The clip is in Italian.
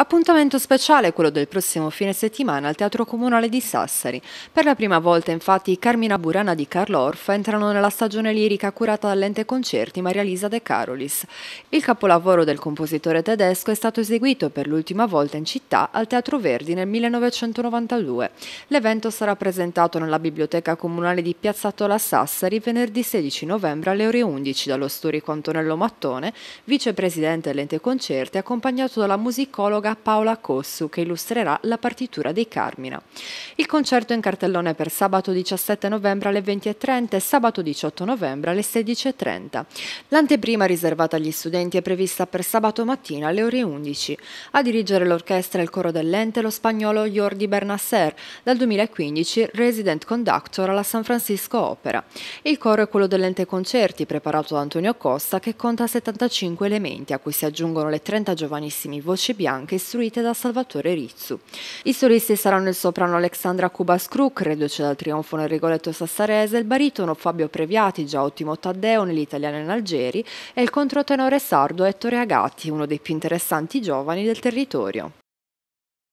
Appuntamento speciale quello del prossimo fine settimana al Teatro Comunale di Sassari. Per la prima volta infatti Carmina Burana di Carlo Orfa entrano nella stagione lirica curata dall'ente concerti Maria Lisa De Carolis. Il capolavoro del compositore tedesco è stato eseguito per l'ultima volta in città al Teatro Verdi nel 1992. L'evento sarà presentato nella Biblioteca Comunale di Piazzatola Sassari venerdì 16 novembre alle ore 11 dallo storico Antonello Mattone, vicepresidente dell'ente concerti accompagnato dalla musicologa psicologa Paola Cossu che illustrerà la partitura dei Carmina. Il concerto è in cartellone per sabato 17 novembre alle 20.30 e sabato 18 novembre alle 16.30. L'anteprima riservata agli studenti è prevista per sabato mattina alle ore 11. A dirigere l'orchestra e il coro dell'ente lo spagnolo Jordi Bernasser, dal 2015 resident conductor alla San Francisco Opera. Il coro è quello dell'ente concerti preparato da Antonio Costa che conta 75 elementi a cui si aggiungono le 30 giovanissime voci bianche istruite da Salvatore Rizzu. I solisti saranno il soprano Alexandra Cubas Kruk, reduce dal trionfo nel Rigoletto Sassarese, il baritono Fabio Previati, già ottimo Taddeo nell'italiano in Algeri, e il controtenore sardo Ettore Agati, uno dei più interessanti giovani del territorio.